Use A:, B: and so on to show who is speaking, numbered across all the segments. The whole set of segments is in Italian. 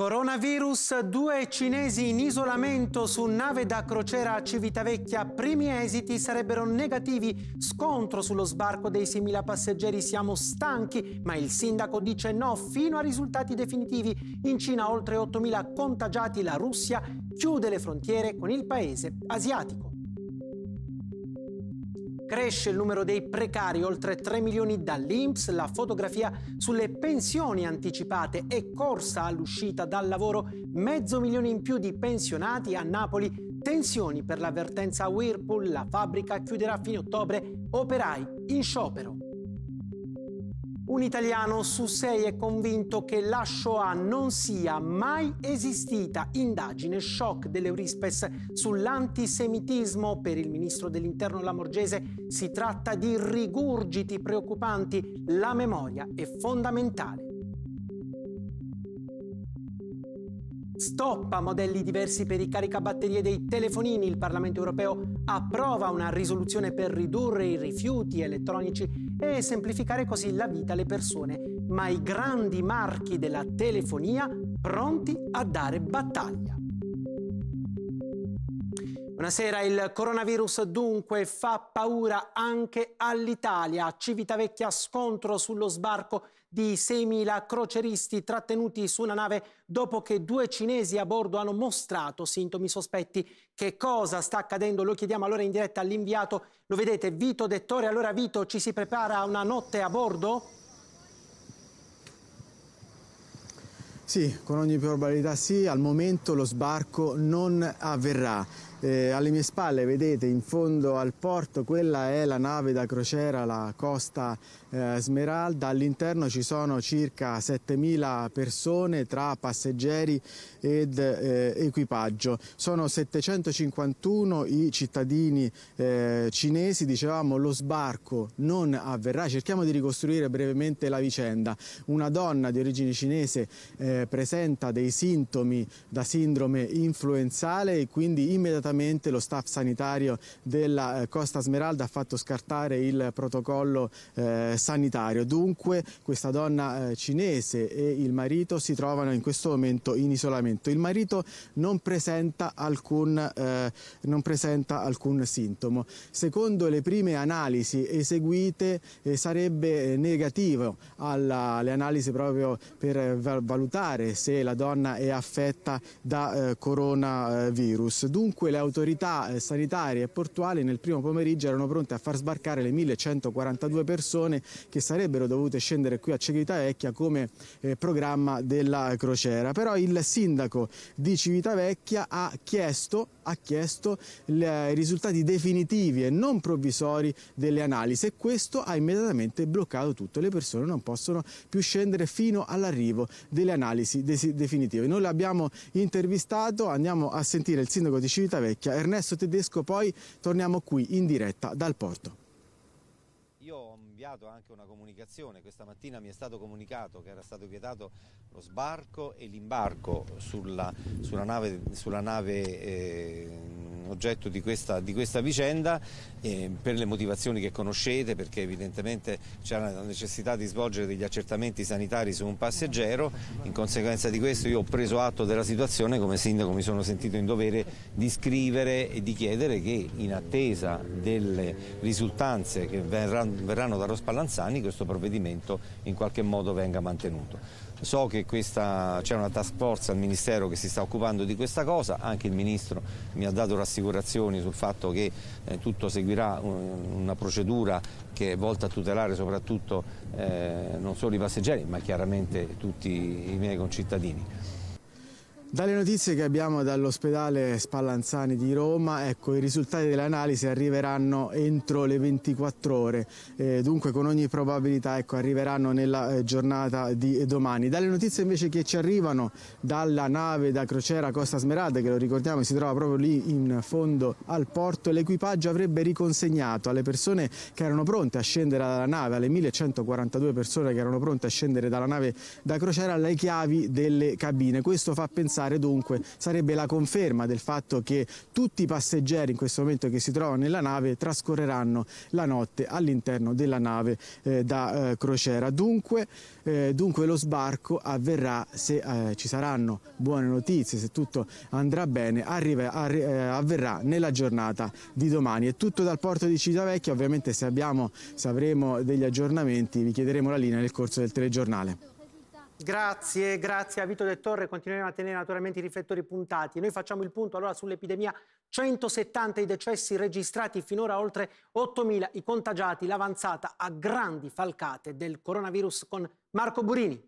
A: Coronavirus, due cinesi in isolamento su nave da crociera a Civitavecchia, primi esiti sarebbero negativi, scontro sullo sbarco dei 6.000 passeggeri, siamo stanchi, ma il sindaco dice no fino a risultati definitivi. In Cina oltre 8.000 contagiati, la Russia chiude le frontiere con il paese asiatico. Cresce il numero dei precari, oltre 3 milioni dall'Inps, la fotografia sulle pensioni anticipate e corsa all'uscita dal lavoro, mezzo milione in più di pensionati a Napoli, tensioni per l'avvertenza Whirlpool, la fabbrica chiuderà a fine ottobre, operai in sciopero. Un italiano su sei è convinto che la Shoah non sia mai esistita. Indagine shock dell'Eurispes sull'antisemitismo. Per il ministro dell'interno Lamorgese si tratta di rigurgiti preoccupanti. La memoria è fondamentale. Stoppa modelli diversi per i caricabatterie dei telefonini. Il Parlamento europeo approva una risoluzione per ridurre i rifiuti elettronici e semplificare così la vita alle persone. Ma i grandi marchi della telefonia pronti a dare battaglia. Buonasera, il coronavirus dunque fa paura anche all'Italia. Civitavecchia scontro sullo sbarco di 6.000 croceristi trattenuti su una nave dopo che due cinesi a bordo hanno mostrato sintomi sospetti. Che cosa sta accadendo? Lo chiediamo allora in diretta all'inviato. Lo vedete, Vito Dettore. Allora Vito, ci si prepara una notte a bordo?
B: Sì, con ogni probabilità sì, al momento lo sbarco non avverrà. Eh, alle mie spalle vedete in fondo al porto quella è la nave da crociera, la Costa eh, Smeralda. All'interno ci sono circa 7.000 persone tra passeggeri ed eh, equipaggio. Sono 751 i cittadini eh, cinesi, dicevamo lo sbarco non avverrà, cerchiamo di ricostruire brevemente la vicenda. Una donna di origine cinese eh, presenta dei sintomi da sindrome influenzale e quindi immediatamente lo staff sanitario della eh, Costa Smeralda ha fatto scartare il protocollo eh, sanitario. Dunque questa donna eh, cinese e il marito si trovano in questo momento in isolamento trattamento. Il marito non presenta alcun, eh, non presenta alcun sintomo. Secondo le prime analisi eseguite eh, sarebbe eh, negativo alle analisi proprio per eh, valutare se la donna è affetta da eh, coronavirus. Dunque le autorità eh, sanitarie e portuali nel primo pomeriggio erano pronte a far sbarcare le 1142 persone che sarebbero dovute scendere qui a Civitavecchia come programma della crociera. Però il sindaco sindaco di Civitavecchia ha chiesto, ha chiesto le, i risultati definitivi e non provvisori delle analisi e questo ha immediatamente bloccato tutto. Le persone non possono più scendere fino all'arrivo delle analisi de definitive. Noi l'abbiamo intervistato, andiamo a sentire il sindaco di Civitavecchia, Ernesto Tedesco, poi torniamo qui in diretta dal porto
C: inviato anche una comunicazione, questa mattina mi è stato comunicato che era stato vietato lo sbarco e l'imbarco sulla, sulla, nave, sulla nave eh, oggetto di questa, di questa vicenda eh, per le motivazioni che conoscete perché evidentemente c'era la necessità di svolgere degli accertamenti sanitari su un passeggero, in conseguenza di questo io ho preso atto della situazione come sindaco mi sono sentito in dovere di scrivere e di chiedere che in attesa delle risultanze che verranno, verranno dallo Spallanzani questo provvedimento in qualche modo venga mantenuto. So che c'è una task force al Ministero che si sta occupando di questa cosa, anche il Ministro mi ha dato rassicurazioni sul fatto che eh, tutto seguirà un, una procedura che è volta a tutelare soprattutto eh, non solo i passeggeri ma chiaramente tutti i miei concittadini.
B: Dalle notizie che abbiamo dall'ospedale Spallanzani di Roma, ecco, i risultati dell'analisi arriveranno entro le 24 ore, eh, dunque con ogni probabilità ecco, arriveranno nella eh, giornata di domani. Dalle notizie invece che ci arrivano dalla nave da crociera Costa Smeralda, che lo ricordiamo si trova proprio lì in fondo al porto, l'equipaggio avrebbe riconsegnato alle persone che erano pronte a scendere dalla nave, alle 1142 persone che erano pronte a scendere dalla nave da crociera, le chiavi delle cabine. Questo fa pensare passare dunque sarebbe la conferma del fatto che tutti i passeggeri in questo momento che si trovano nella nave trascorreranno la notte all'interno della nave eh, da eh, crociera. Dunque, eh, dunque, lo sbarco avverrà se eh, ci saranno buone notizie, se tutto andrà bene, arriva, arri eh, avverrà nella giornata di domani. È tutto dal porto di Civitavecchia, ovviamente se, abbiamo, se avremo degli aggiornamenti vi chiederemo la linea nel corso del telegiornale.
A: Grazie, grazie a Vito De Torre. Continueremo a tenere naturalmente i riflettori puntati. Noi facciamo il punto allora sull'epidemia. 170 i decessi registrati finora, oltre 8.000 i contagiati, l'avanzata a grandi falcate del coronavirus con Marco Burini.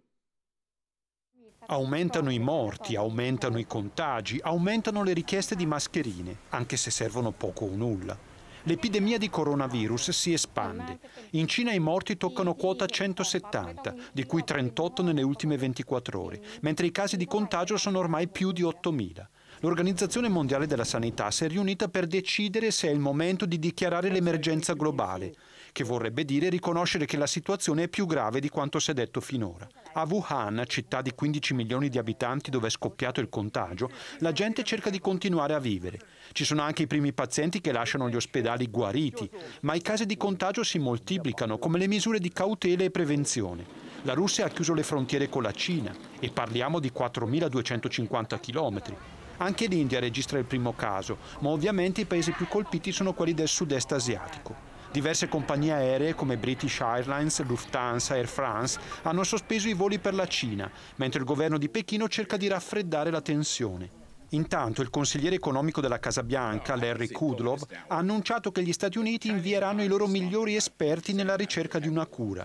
D: Aumentano i morti, aumentano i contagi, aumentano le richieste di mascherine, anche se servono poco o nulla. L'epidemia di coronavirus si espande. In Cina i morti toccano quota 170, di cui 38 nelle ultime 24 ore, mentre i casi di contagio sono ormai più di 8.000. L'Organizzazione Mondiale della Sanità si è riunita per decidere se è il momento di dichiarare l'emergenza globale che vorrebbe dire riconoscere che la situazione è più grave di quanto si è detto finora. A Wuhan, città di 15 milioni di abitanti dove è scoppiato il contagio, la gente cerca di continuare a vivere. Ci sono anche i primi pazienti che lasciano gli ospedali guariti, ma i casi di contagio si moltiplicano come le misure di cautela e prevenzione. La Russia ha chiuso le frontiere con la Cina e parliamo di 4.250 chilometri. Anche l'India registra il primo caso, ma ovviamente i paesi più colpiti sono quelli del sud-est asiatico. Diverse compagnie aeree come British Airlines, Lufthansa, Air France hanno sospeso i voli per la Cina, mentre il governo di Pechino cerca di raffreddare la tensione. Intanto il consigliere economico della Casa Bianca, Larry Kudlow, ha annunciato che gli Stati Uniti invieranno i loro migliori esperti nella ricerca di una cura.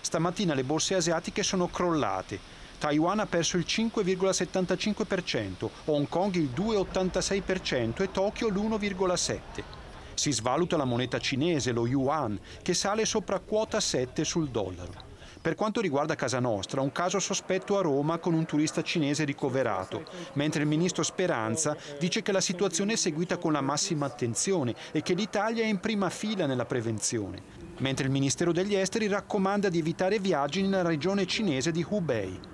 D: Stamattina le borse asiatiche sono crollate. Taiwan ha perso il 5,75%, Hong Kong il 2,86% e Tokyo l'1,7%. Si svaluta la moneta cinese, lo yuan, che sale sopra quota 7 sul dollaro. Per quanto riguarda Casa Nostra, un caso sospetto a Roma con un turista cinese ricoverato, mentre il ministro Speranza dice che la situazione è seguita con la massima attenzione e che l'Italia è in prima fila nella prevenzione, mentre il Ministero degli Esteri raccomanda di evitare viaggi nella regione cinese di Hubei.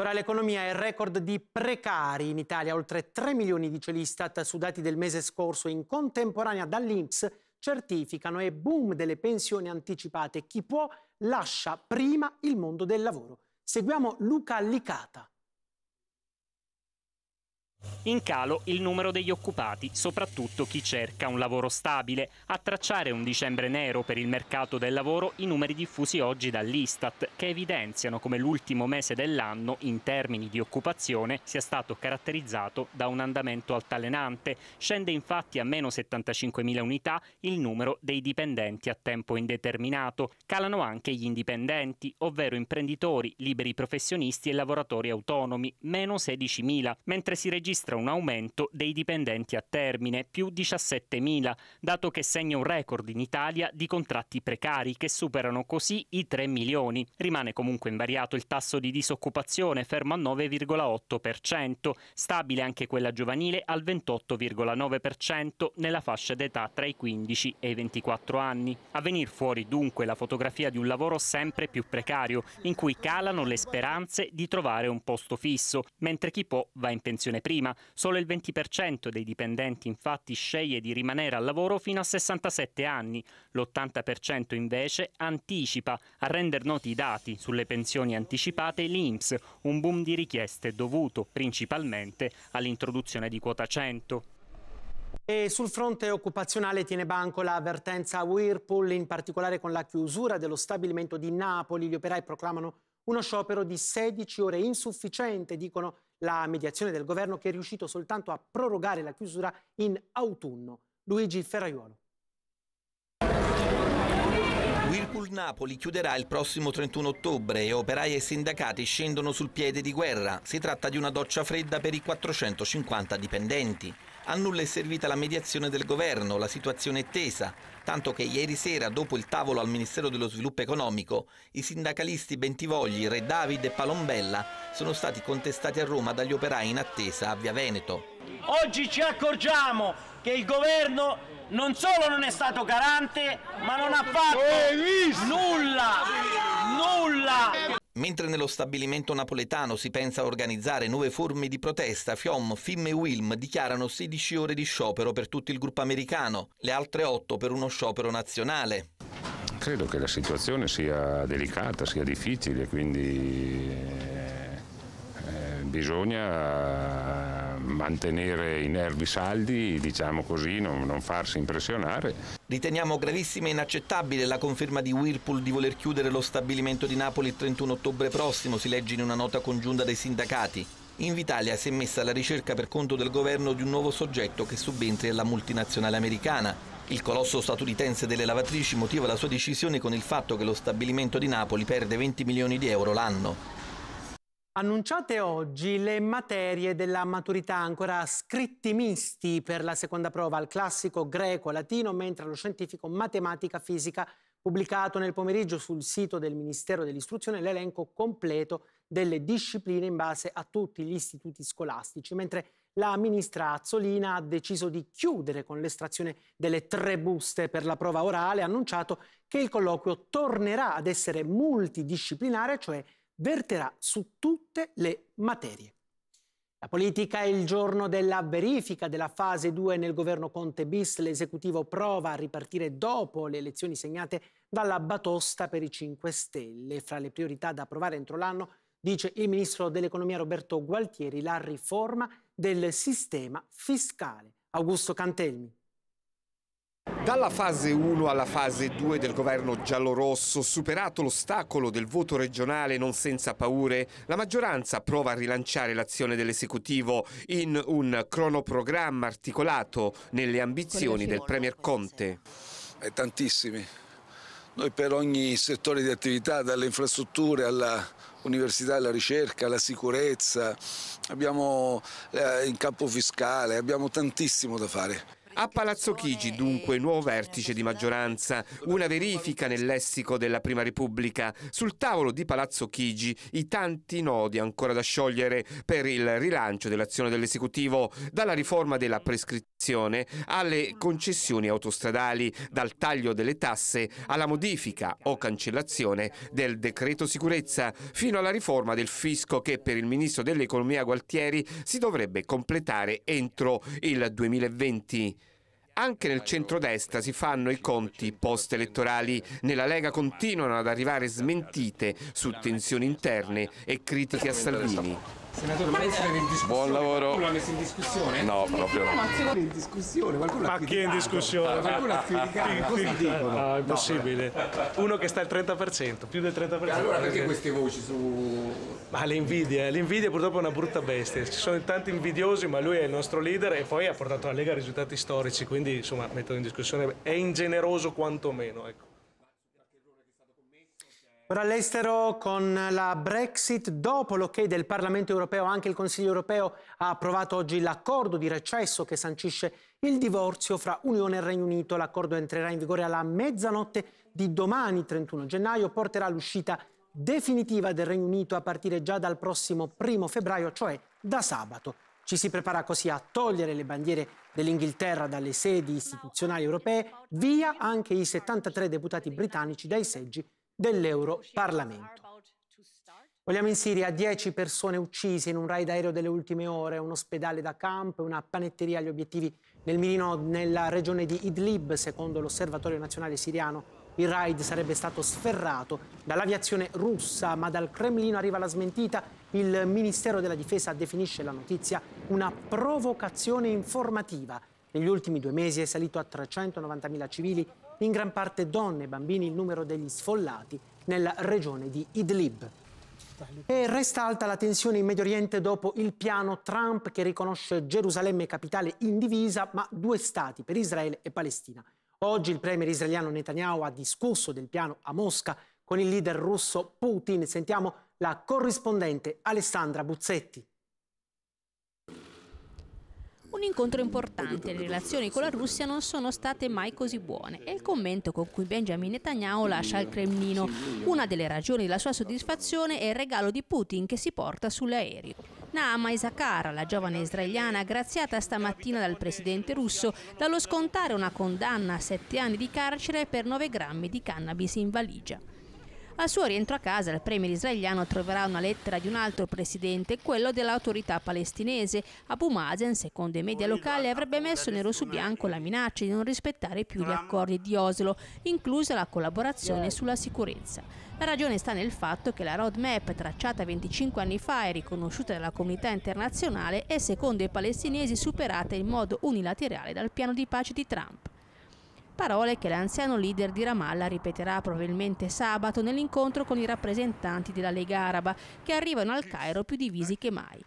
A: Ora l'economia è il record di precari in Italia, oltre 3 milioni dice l'Istat su dati del mese scorso in contemporanea dall'Inps certificano e boom delle pensioni anticipate. Chi può lascia prima il mondo del lavoro. Seguiamo Luca Licata.
E: In calo il numero degli occupati, soprattutto chi cerca un lavoro stabile. A tracciare un dicembre nero per il mercato del lavoro i numeri diffusi oggi dall'Istat, che evidenziano come l'ultimo mese dell'anno, in termini di occupazione, sia stato caratterizzato da un andamento altalenante. Scende infatti a meno 75.000 unità il numero dei dipendenti a tempo indeterminato. Calano anche gli indipendenti, ovvero imprenditori, liberi professionisti e lavoratori autonomi, meno 16.000, mentre si registra registra un aumento dei dipendenti a termine, più 17.000, dato che segna un record in Italia di contratti precari che superano così i 3 milioni. Rimane comunque invariato il tasso di disoccupazione, fermo al 9,8%, stabile anche quella giovanile al 28,9% nella fascia d'età tra i 15 e i 24 anni. A venir fuori dunque la fotografia di un lavoro sempre più precario, in cui calano le speranze di trovare un posto fisso, mentre chi può va in pensione prima prima, solo il 20% dei dipendenti infatti sceglie di rimanere al lavoro fino a 67 anni, l'80% invece anticipa. A render noti i dati sulle pensioni anticipate l'INPS, un boom di richieste dovuto principalmente all'introduzione di quota 100.
A: E sul fronte occupazionale tiene banco l'avvertenza Whirlpool, in particolare con la chiusura dello stabilimento di Napoli. Gli operai proclamano uno sciopero di 16 ore insufficiente, dicono la mediazione del governo che è riuscito soltanto a prorogare la chiusura in autunno. Luigi Ferraiuolo.
F: Whirlpool Napoli chiuderà il prossimo 31 ottobre e operai e sindacati scendono sul piede di guerra. Si tratta di una doccia fredda per i 450 dipendenti. A nulla è servita la mediazione del governo, la situazione è tesa, tanto che ieri sera, dopo il tavolo al Ministero dello Sviluppo Economico, i sindacalisti Bentivogli, Re David e Palombella sono stati contestati a Roma dagli operai in attesa a Via Veneto.
A: Oggi ci accorgiamo che il governo non solo non è stato garante, ma non ha fatto nulla, nulla
F: Mentre nello stabilimento napoletano si pensa a organizzare nuove forme di protesta, FIOM, FIM e WILM dichiarano 16 ore di sciopero per tutto il gruppo americano, le altre 8 per uno sciopero nazionale.
G: Credo che la situazione sia delicata, sia difficile, quindi eh, eh bisogna mantenere i nervi saldi, diciamo così,
F: non, non farsi impressionare. Riteniamo gravissima e inaccettabile la conferma di Whirlpool di voler chiudere lo stabilimento di Napoli il 31 ottobre prossimo, si legge in una nota congiunta dei sindacati. Invitalia si è messa alla ricerca per conto del governo di un nuovo soggetto che subentri alla multinazionale americana. Il colosso statunitense delle lavatrici motiva la sua decisione con il fatto che lo stabilimento di Napoli perde 20 milioni di euro l'anno.
A: Annunciate oggi le materie della maturità ancora scritti misti per la seconda prova al classico greco, latino, mentre allo scientifico matematica, fisica, pubblicato nel pomeriggio sul sito del Ministero dell'Istruzione l'elenco completo delle discipline in base a tutti gli istituti scolastici, mentre la ministra Azzolina ha deciso di chiudere con l'estrazione delle tre buste per la prova orale, ha annunciato che il colloquio tornerà ad essere multidisciplinare, cioè verterà su tutte le materie. La politica è il giorno della verifica della fase 2 nel governo Conte bis. L'esecutivo prova a ripartire dopo le elezioni segnate dalla batosta per i 5 Stelle. Fra le priorità da approvare entro l'anno, dice il ministro dell'economia Roberto Gualtieri, la riforma del sistema fiscale. Augusto Cantelmi.
H: Dalla fase 1 alla fase 2 del governo giallorosso, superato l'ostacolo del voto regionale non senza paure, la maggioranza prova a rilanciare l'azione dell'esecutivo in un cronoprogramma articolato nelle ambizioni del
F: Premier Conte. È tantissimi. Noi per ogni settore di attività, dalle infrastrutture alla università alla ricerca, alla sicurezza, abbiamo eh, in campo fiscale, abbiamo tantissimo da fare. A
H: Palazzo Chigi dunque nuovo vertice di maggioranza, una verifica nel lessico della Prima Repubblica. Sul tavolo di Palazzo Chigi i tanti nodi ancora da sciogliere per il rilancio dell'azione dell'esecutivo, dalla riforma della prescrizione alle concessioni autostradali, dal taglio delle tasse alla modifica o cancellazione del decreto sicurezza, fino alla riforma del fisco che per il ministro dell'economia Gualtieri si dovrebbe completare entro il 2020. Anche nel centrodestra si fanno i conti post-elettorali. Nella Lega continuano ad arrivare smentite su tensioni interne e critiche a Salvini.
I: Senatore, ma lei in discussione? Buon lavoro. Qualcuno ha messo in discussione? No, proprio no.
H: Ma chi è in discussione? Qualcuno
I: ma chi è in discussione? Qualcuno ha criticato, cosa dicono? No, è impossibile. Uno che sta al 30%, più del 30%. E allora perché queste voci su... Ma eh. l'invidia, l'invidia purtroppo è una brutta bestia, ci sono tanti invidiosi ma lui è il nostro leader e poi ha portato alla Lega risultati storici, quindi insomma metterlo in discussione è ingeneroso quantomeno. Ecco.
A: Ora all'estero con la Brexit, dopo l'ok del Parlamento europeo, anche il Consiglio europeo ha approvato oggi l'accordo di recesso che sancisce il divorzio fra Unione e Regno Unito. L'accordo entrerà in vigore alla mezzanotte di domani, 31 gennaio, porterà all'uscita definitiva del Regno Unito a partire già dal prossimo primo febbraio, cioè da sabato. Ci si prepara così a togliere le bandiere dell'Inghilterra dalle sedi istituzionali europee, via anche i 73 deputati britannici dai seggi dell'Europarlamento. Vogliamo in Siria 10 persone uccise in un raid aereo delle ultime ore, un ospedale da camp, una panetteria agli obiettivi nel mirino nella regione di Idlib, secondo l'Osservatorio Nazionale Siriano. Il raid sarebbe stato sferrato dall'aviazione russa, ma dal Cremlino arriva la smentita. Il Ministero della Difesa definisce la notizia una provocazione informativa. Negli ultimi due mesi è salito a 390.000 civili in gran parte donne e bambini il numero degli sfollati nella regione di Idlib. E resta alta la tensione in Medio Oriente dopo il piano Trump che riconosce Gerusalemme capitale indivisa, ma due stati per Israele e Palestina. Oggi il premier israeliano Netanyahu ha discusso del piano a Mosca con il leader russo Putin. Sentiamo la corrispondente Alessandra Buzzetti.
J: Un incontro importante, le relazioni con la Russia non sono state mai così buone. È il commento con cui Benjamin Netanyahu lascia il Cremlino. Una delle ragioni della sua soddisfazione è il regalo di Putin che si porta sull'aereo. Naama Isakara, la giovane israeliana graziata stamattina dal presidente russo dallo scontare una condanna a sette anni di carcere per 9 grammi di cannabis in valigia. Al suo rientro a casa il premier israeliano troverà una lettera di un altro presidente, quello dell'autorità palestinese. Abu Mazen, secondo i media locali, avrebbe messo nero su bianco la minaccia di non rispettare più gli accordi di Oslo, inclusa la collaborazione sulla sicurezza. La ragione sta nel fatto che la roadmap tracciata 25 anni fa e riconosciuta dalla comunità internazionale è secondo i palestinesi superata in modo unilaterale dal piano di pace di Trump parole che l'anziano leader di Ramallah ripeterà probabilmente sabato nell'incontro con i rappresentanti della Lega Araba, che arrivano al Cairo più divisi che mai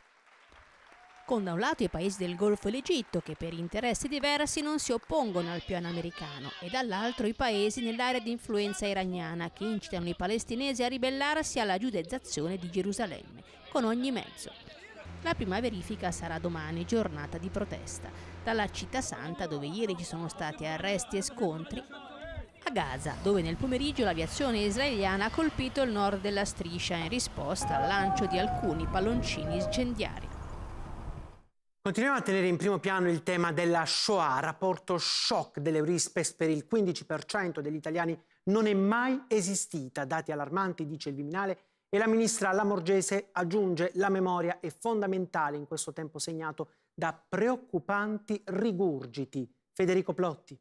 J: con da un lato i paesi del Golfo e l'Egitto che per interessi diversi non si oppongono al piano americano e dall'altro i paesi nell'area di influenza iraniana che incitano i palestinesi a ribellarsi alla giudezzazione di Gerusalemme con ogni mezzo. La prima verifica sarà domani, giornata di protesta dalla città santa dove ieri ci sono stati arresti e scontri, a Gaza dove nel pomeriggio l'aviazione israeliana ha colpito il nord della striscia in risposta al lancio di alcuni palloncini incendiari.
A: Continuiamo a tenere in primo piano il tema della Shoah, rapporto shock delle dell'Eurispes per il 15% degli italiani non è mai esistita, dati allarmanti dice il Viminale e la ministra Lamorgese aggiunge la memoria è fondamentale in questo tempo segnato da preoccupanti rigurgiti. Federico Plotti.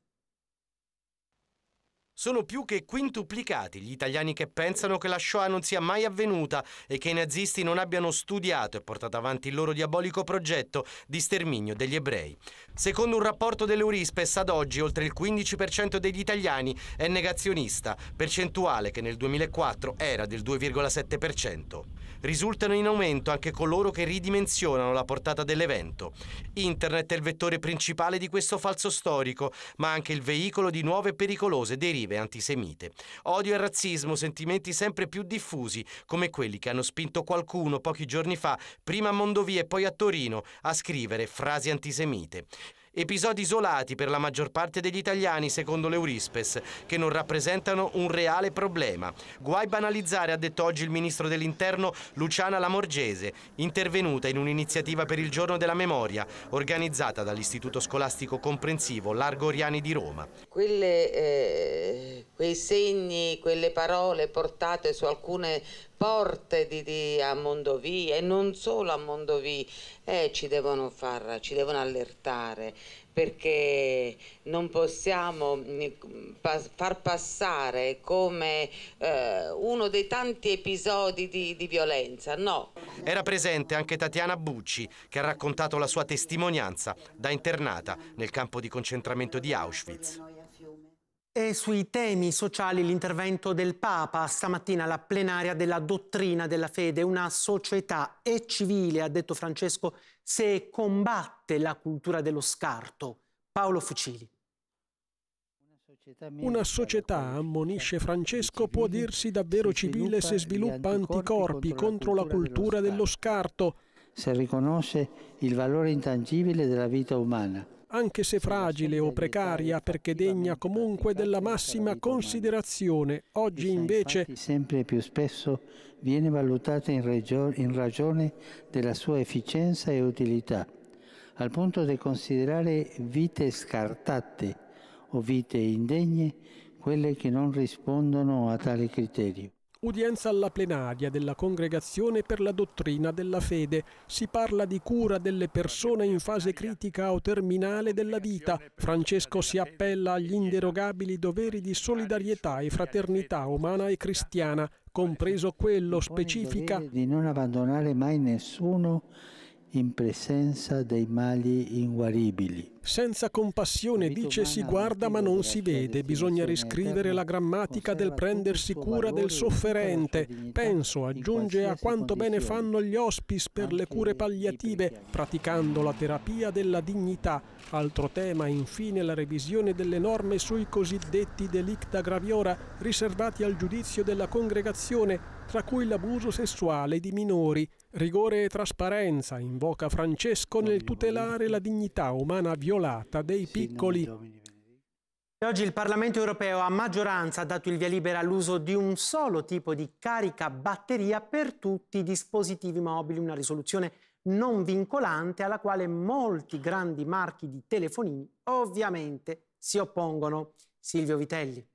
I: Sono più che quintuplicati gli italiani che pensano che la Shoah non sia mai avvenuta e che i nazisti non abbiano studiato e portato avanti il loro diabolico progetto di sterminio degli ebrei. Secondo un rapporto dell'Eurispes, ad oggi oltre il 15% degli italiani è negazionista, percentuale che nel 2004 era del 2,7%. Risultano in aumento anche coloro che ridimensionano la portata dell'evento. Internet è il vettore principale di questo falso storico, ma anche il veicolo di nuove pericolose derive antisemite. Odio e razzismo, sentimenti sempre più diffusi, come quelli che hanno spinto qualcuno pochi giorni fa, prima a Mondovì e poi a Torino, a scrivere frasi antisemite. Episodi isolati per la maggior parte degli italiani, secondo l'Eurispes, che non rappresentano un reale problema. Guai banalizzare, ha detto oggi il ministro dell'Interno Luciana Lamorgese, intervenuta in un'iniziativa per il Giorno della Memoria, organizzata dall'Istituto Scolastico Comprensivo Largo Oriani di Roma.
J: Quelle, eh, quei segni, quelle parole portate su alcune porte di, di, a Mondovì e non solo a Mondovì, eh, ci devono far, ci devono allertare perché non possiamo mm, far passare come eh, uno dei tanti episodi di, di violenza, no.
I: Era presente anche Tatiana Bucci che ha raccontato la sua testimonianza da internata nel campo di concentramento di Auschwitz.
A: E sui temi sociali l'intervento del Papa stamattina alla plenaria della dottrina della fede. Una società è civile, ha detto
K: Francesco, se combatte la cultura dello scarto. Paolo Fucili. Una società, ammonisce Francesco, può dirsi davvero civile se sviluppa anticorpi contro la cultura dello scarto. Se riconosce il valore intangibile della vita umana anche se fragile o precaria, perché degna comunque della massima considerazione. Oggi invece
A: sempre più spesso viene valutata in ragione della sua efficienza e utilità, al punto di considerare vite scartate o vite indegne quelle che non rispondono a tale criterio.
K: Udienza alla plenaria della Congregazione per la dottrina della fede. Si parla di cura delle persone in fase critica o terminale della vita. Francesco si appella agli inderogabili doveri di solidarietà e fraternità umana e cristiana, compreso quello specifica
G: di non abbandonare mai nessuno
A: in presenza dei mali inguaribili.
K: Senza compassione dice si guarda ma non si vede, bisogna riscrivere la grammatica del prendersi cura del sofferente. Penso, aggiunge a quanto bene fanno gli hospice per le cure palliative, praticando la terapia della dignità. Altro tema infine la revisione delle norme sui cosiddetti delicta graviora riservati al giudizio della congregazione, tra cui l'abuso sessuale di minori Rigore e trasparenza invoca Francesco nel tutelare la dignità umana violata dei piccoli. Oggi il Parlamento europeo a maggioranza ha dato il via libera all'uso di un solo
A: tipo di carica batteria per tutti i dispositivi mobili, una risoluzione non vincolante alla quale molti grandi marchi di telefonini ovviamente si oppongono. Silvio Vitelli.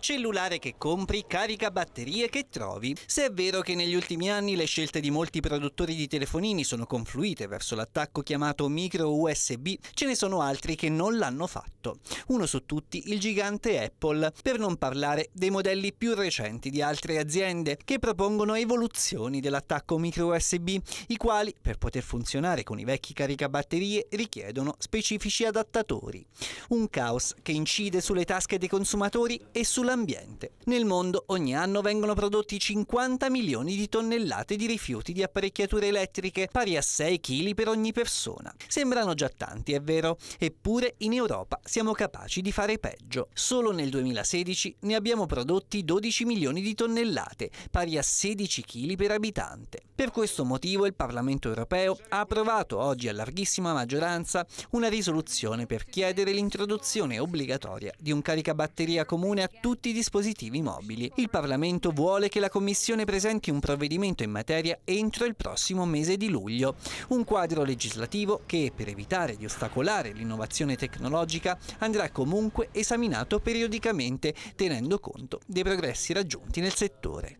L: Cellulare che compri, carica batterie che trovi. Se è vero che negli ultimi anni le scelte di molti produttori di telefonini sono confluite verso l'attacco chiamato micro USB, ce ne sono altri che non l'hanno fatto. Uno su tutti il gigante Apple, per non parlare dei modelli più recenti di altre aziende che propongono evoluzioni dell'attacco micro USB, i quali per poter funzionare con i vecchi caricabatterie richiedono specifici adattatori. Un caos che incide sulle tasche dei consumatori e sulla l'ambiente. Nel mondo ogni anno vengono prodotti 50 milioni di tonnellate di rifiuti di apparecchiature elettriche, pari a 6 kg per ogni persona. Sembrano già tanti, è vero, eppure in Europa siamo capaci di fare peggio. Solo nel 2016 ne abbiamo prodotti 12 milioni di tonnellate, pari a 16 kg per abitante. Per questo motivo il Parlamento europeo ha approvato oggi a larghissima maggioranza una risoluzione per chiedere l'introduzione obbligatoria di un caricabatteria comune a tutti tutti i dispositivi mobili. Il Parlamento vuole che la Commissione presenti un provvedimento in materia entro il prossimo mese di luglio. Un quadro legislativo che, per evitare di ostacolare l'innovazione tecnologica, andrà comunque esaminato periodicamente, tenendo conto dei progressi raggiunti nel settore.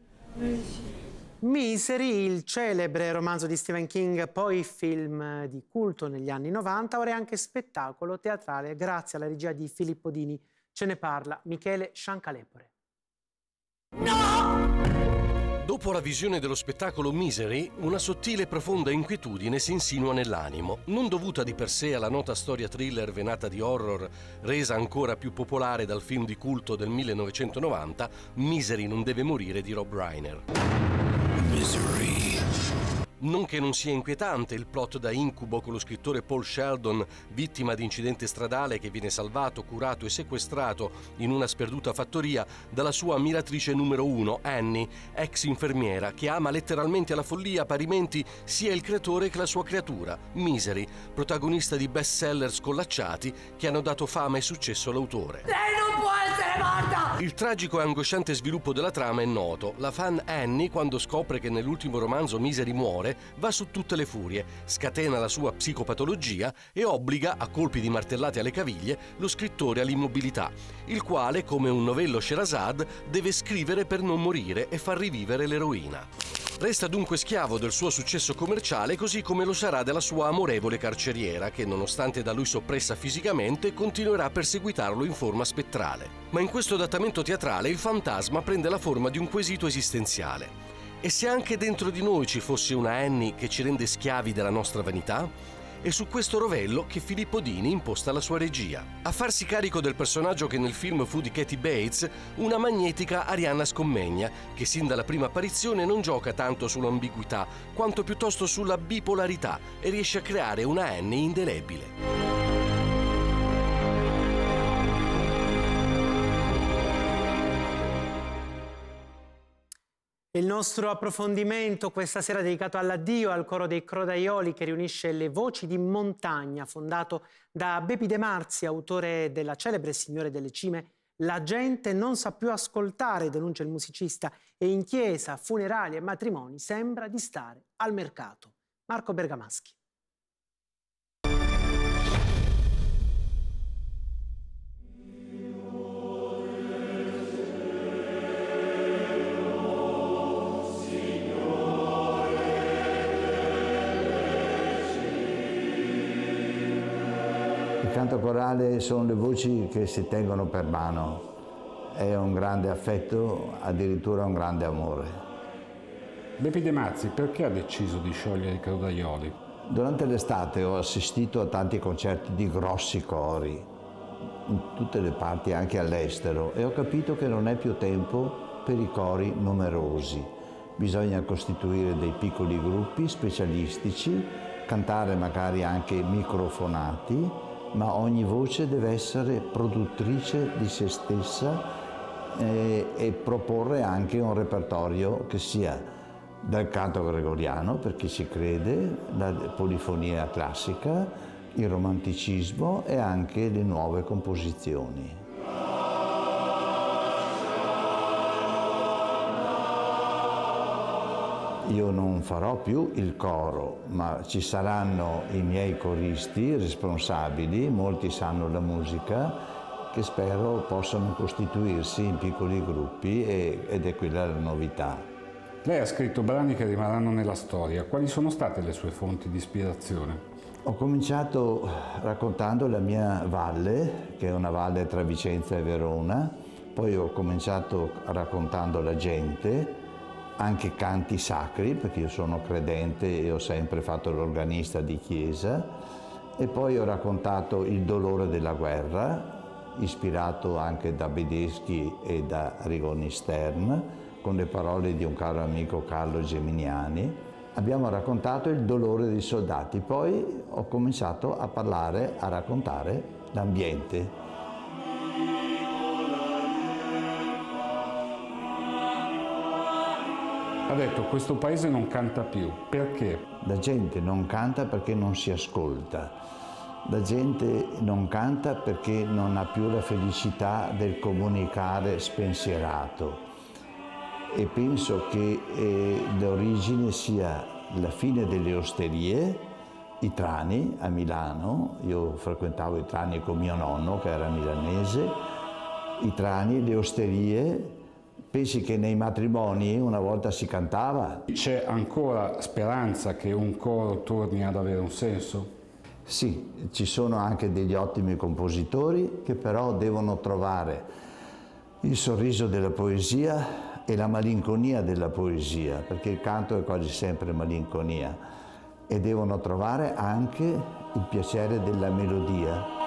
A: Miseri, il celebre romanzo di Stephen King, poi film di culto negli anni 90, ora è anche spettacolo teatrale grazie alla regia di Filippo Dini. Ce ne parla Michele Sciancalepore.
M: No! Dopo la visione dello spettacolo Misery, una sottile e profonda inquietudine si insinua nell'animo, non dovuta di per sé alla nota storia thriller venata di horror, resa ancora più popolare dal film di culto del 1990, Misery non deve morire di Rob Reiner. Misery. Non che non sia inquietante il plot da incubo con lo scrittore Paul Sheldon, vittima di incidente stradale che viene salvato, curato e sequestrato in una sperduta fattoria dalla sua ammiratrice numero uno, Annie, ex infermiera, che ama letteralmente alla follia parimenti sia il creatore che la sua creatura, Misery, protagonista di best seller scollacciati che hanno dato fama e successo all'autore.
J: Lei non può essere morta!
M: Il tragico e angosciante sviluppo della trama è noto. La fan Annie, quando scopre che nell'ultimo romanzo Misery muore, va su tutte le furie, scatena la sua psicopatologia e obbliga, a colpi di martellate alle caviglie, lo scrittore all'immobilità, il quale, come un novello Sherazad, deve scrivere per non morire e far rivivere l'eroina. Resta dunque schiavo del suo successo commerciale così come lo sarà della sua amorevole carceriera che nonostante da lui soppressa fisicamente continuerà a perseguitarlo in forma spettrale. Ma in questo adattamento teatrale il fantasma prende la forma di un quesito esistenziale. E se anche dentro di noi ci fosse una Annie che ci rende schiavi della nostra vanità? È su questo rovello che Filippo Dini imposta la sua regia. A farsi carico del personaggio che nel film fu di Katie Bates, una magnetica Arianna Scommegna, che sin dalla prima apparizione non gioca tanto sull'ambiguità, quanto piuttosto sulla bipolarità e riesce a creare una N indelebile.
A: Il nostro approfondimento questa sera è dedicato all'addio al coro dei Crodaioli che riunisce le voci di montagna, fondato da Bepi De Marzi, autore della celebre Signore delle Cime. La gente non sa più ascoltare, denuncia il musicista, e in chiesa, funerali e matrimoni sembra di stare al mercato. Marco Bergamaschi.
G: canto corale sono le voci che si tengono per mano, è un grande affetto, addirittura un grande amore. Bepi De Mazzi perché ha deciso di sciogliere i Caudaioli? Durante l'estate ho assistito a tanti concerti di grossi cori, in tutte le parti, anche all'estero, e ho capito che non è più tempo per i cori numerosi. Bisogna costituire dei piccoli gruppi specialistici, cantare magari anche microfonati ma ogni voce deve essere produttrice di se stessa e, eh, e proporre anche un repertorio che sia dal canto gregoriano, per chi ci crede, la polifonia classica, il romanticismo e anche le nuove composizioni. io non farò più il coro, ma ci saranno i miei coristi responsabili, molti sanno la musica, che spero possano costituirsi in piccoli gruppi e, ed è quella la novità. Lei ha scritto brani che rimarranno nella storia, quali sono state le sue fonti di ispirazione? Ho cominciato raccontando la mia valle, che è una valle tra Vicenza e Verona, poi ho cominciato raccontando la gente, anche canti sacri, perché io sono credente e ho sempre fatto l'organista di chiesa, e poi ho raccontato il dolore della guerra, ispirato anche da Bedeschi e da Rigoni Stern, con le parole di un caro amico Carlo Geminiani. Abbiamo raccontato il dolore dei soldati, poi ho cominciato a parlare, a raccontare l'ambiente ha detto questo paese non canta più. Perché? La gente non canta perché non si ascolta. La gente non canta perché non ha più la felicità del comunicare spensierato e penso che eh, l'origine sia la fine delle osterie, i trani a Milano, io frequentavo i trani con mio nonno che era milanese, i trani, le osterie Pensi che nei matrimoni una volta si cantava? C'è ancora speranza che un coro torni ad avere un senso? Sì, ci sono anche degli ottimi compositori che però devono trovare il sorriso della poesia e la malinconia della poesia, perché il canto è quasi sempre malinconia, e devono trovare anche il piacere della melodia.